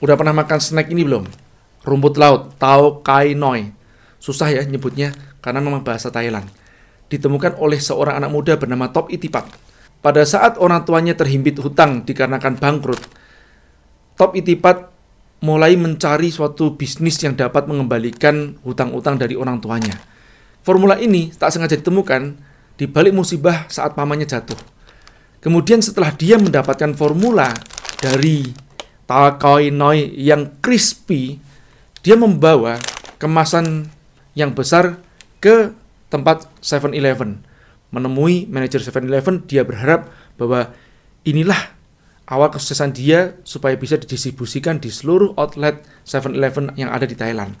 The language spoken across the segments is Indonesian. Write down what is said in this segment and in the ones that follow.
Udah pernah makan snack ini belum? Rumput laut, tau kai noi. Susah ya nyebutnya, karena memang bahasa Thailand. Ditemukan oleh seorang anak muda bernama Top Itipat. Pada saat orang tuanya terhimpit hutang dikarenakan bangkrut, Top Itipat mulai mencari suatu bisnis yang dapat mengembalikan hutang-hutang dari orang tuanya. Formula ini tak sengaja ditemukan di balik musibah saat pamannya jatuh. Kemudian setelah dia mendapatkan formula dari talkoinoi yang crispy, dia membawa kemasan yang besar ke tempat 7-Eleven. Menemui manajer 7-Eleven, dia berharap bahwa inilah awal kesuksesan dia supaya bisa didistribusikan di seluruh outlet 7-Eleven yang ada di Thailand.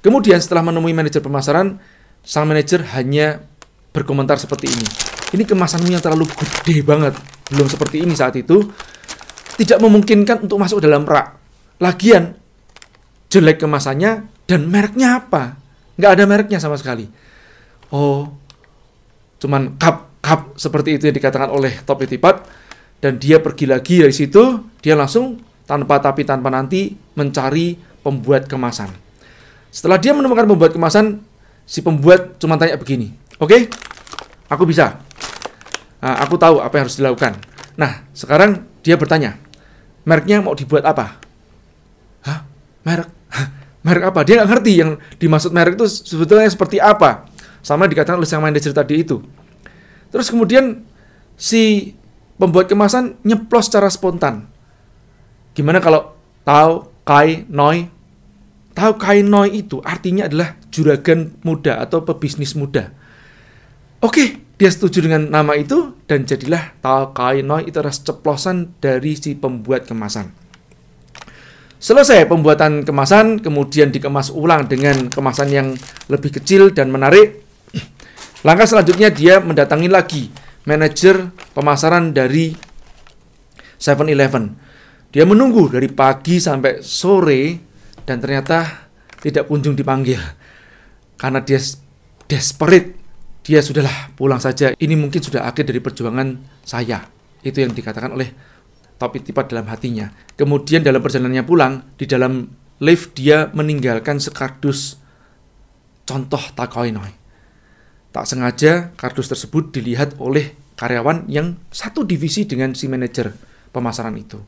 Kemudian setelah menemui manajer pemasaran, sang manajer hanya berkomentar seperti ini. Ini kemasanmu yang terlalu gede banget. Belum seperti ini saat itu, tidak memungkinkan untuk masuk dalam rak. Lagian, jelek kemasannya dan mereknya apa? Nggak ada mereknya sama sekali. Oh, cuman cup-cup seperti itu yang dikatakan oleh Topi Tipat. Dan dia pergi lagi dari situ, dia langsung tanpa tapi tanpa nanti mencari pembuat kemasan. Setelah dia menemukan pembuat kemasan, si pembuat cuma tanya begini, oke, okay, aku bisa, nah, aku tahu apa yang harus dilakukan. Nah, sekarang dia bertanya, Mereknya mau dibuat apa? Hah? Merek? Hah? Merek apa? Dia nggak ngerti yang dimaksud merek itu sebetulnya seperti apa. Sama dikatakan oleh main cerita tadi itu. Terus kemudian si pembuat kemasan nyeplos secara spontan. Gimana kalau tahu Kai Noi? tahu Kai Noi itu artinya adalah juragan muda atau pebisnis muda. Oke, dia setuju dengan nama itu dan jadilah talkainoi itu adalah ceplosan dari si pembuat kemasan. Selesai pembuatan kemasan, kemudian dikemas ulang dengan kemasan yang lebih kecil dan menarik. Langkah selanjutnya dia mendatangi lagi manajer pemasaran dari 7-Eleven. Dia menunggu dari pagi sampai sore dan ternyata tidak kunjung dipanggil karena dia desperate dia sudahlah pulang saja. Ini mungkin sudah akhir dari perjuangan saya. Itu yang dikatakan oleh Topi Tipat dalam hatinya. Kemudian dalam perjalanannya pulang, di dalam lift dia meninggalkan sekardus contoh takoinoi. Tak sengaja kardus tersebut dilihat oleh karyawan yang satu divisi dengan si manajer pemasaran itu.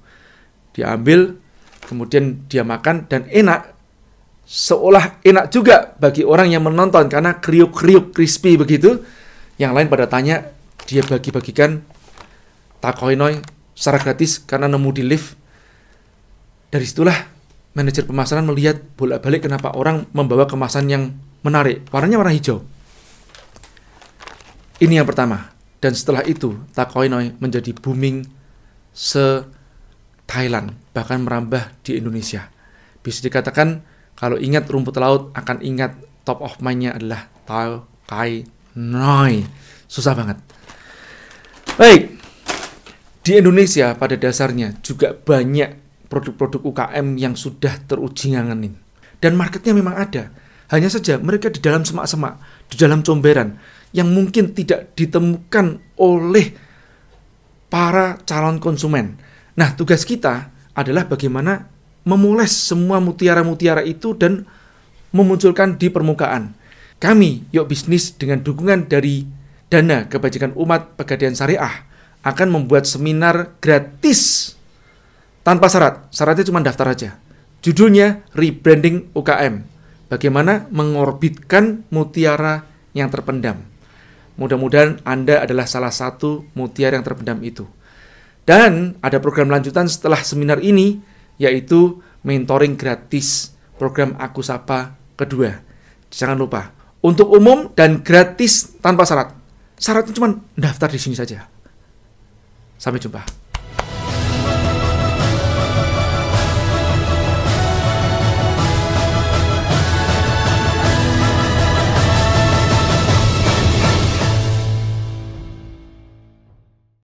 Diambil, kemudian dia makan dan enak seolah enak juga bagi orang yang menonton karena kriuk-kriuk crispy begitu. Yang lain pada tanya, dia bagi-bagikan takoinoi secara gratis karena nemu di lift. Dari situlah manajer pemasaran melihat bolak-balik kenapa orang membawa kemasan yang menarik. Warnanya warna hijau. Ini yang pertama. Dan setelah itu, takoinoi menjadi booming se Thailand, bahkan merambah di Indonesia. Bisa dikatakan kalau ingat rumput laut akan ingat top of mind-nya adalah Tao Kai Noi. Susah banget. Baik, di Indonesia pada dasarnya juga banyak produk-produk UKM yang sudah teruji ngangenin. Dan marketnya memang ada. Hanya saja mereka di dalam semak-semak, di dalam comberan, yang mungkin tidak ditemukan oleh para calon konsumen. Nah, tugas kita adalah bagaimana memoles semua mutiara-mutiara itu dan memunculkan di permukaan. Kami, Yuk Bisnis, dengan dukungan dari Dana Kebajikan Umat Pegadaian Syariah, akan membuat seminar gratis tanpa syarat. Syaratnya cuma daftar aja. Judulnya Rebranding UKM. Bagaimana mengorbitkan mutiara yang terpendam. Mudah-mudahan Anda adalah salah satu mutiara yang terpendam itu. Dan ada program lanjutan setelah seminar ini yaitu mentoring gratis program Aku Sapa kedua. Jangan lupa, untuk umum dan gratis tanpa syarat. Syaratnya cuma daftar di sini saja. Sampai jumpa.